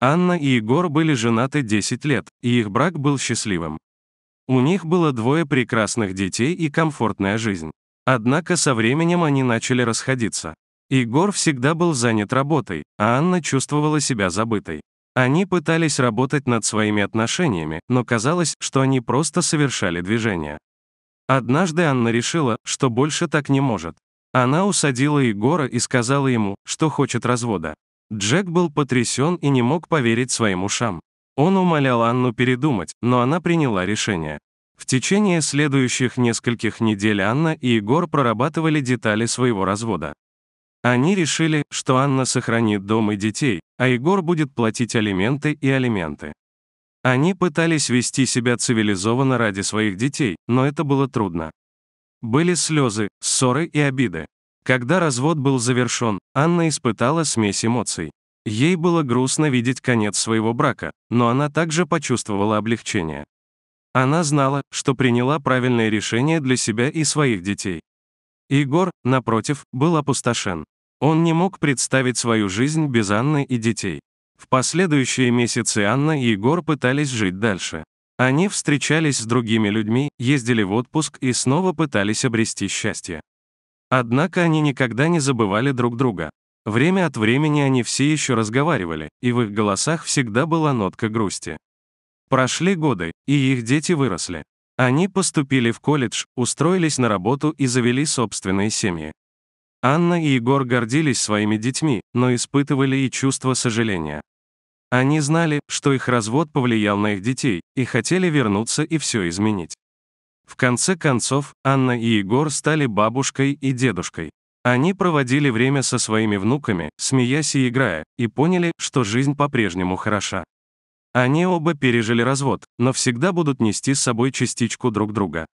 Анна и Егор были женаты 10 лет, и их брак был счастливым. У них было двое прекрасных детей и комфортная жизнь. Однако со временем они начали расходиться. Егор всегда был занят работой, а Анна чувствовала себя забытой. Они пытались работать над своими отношениями, но казалось, что они просто совершали движения. Однажды Анна решила, что больше так не может. Она усадила Егора и сказала ему, что хочет развода. Джек был потрясен и не мог поверить своим ушам. Он умолял Анну передумать, но она приняла решение. В течение следующих нескольких недель Анна и Егор прорабатывали детали своего развода. Они решили, что Анна сохранит дом и детей, а Егор будет платить алименты и алименты. Они пытались вести себя цивилизованно ради своих детей, но это было трудно. Были слезы, ссоры и обиды. Когда развод был завершен, Анна испытала смесь эмоций. Ей было грустно видеть конец своего брака, но она также почувствовала облегчение. Она знала, что приняла правильное решение для себя и своих детей. Егор, напротив, был опустошен. Он не мог представить свою жизнь без Анны и детей. В последующие месяцы Анна и Егор пытались жить дальше. Они встречались с другими людьми, ездили в отпуск и снова пытались обрести счастье. Однако они никогда не забывали друг друга. Время от времени они все еще разговаривали, и в их голосах всегда была нотка грусти. Прошли годы, и их дети выросли. Они поступили в колледж, устроились на работу и завели собственные семьи. Анна и Егор гордились своими детьми, но испытывали и чувство сожаления. Они знали, что их развод повлиял на их детей, и хотели вернуться и все изменить. В конце концов, Анна и Егор стали бабушкой и дедушкой. Они проводили время со своими внуками, смеясь и играя, и поняли, что жизнь по-прежнему хороша. Они оба пережили развод, но всегда будут нести с собой частичку друг друга.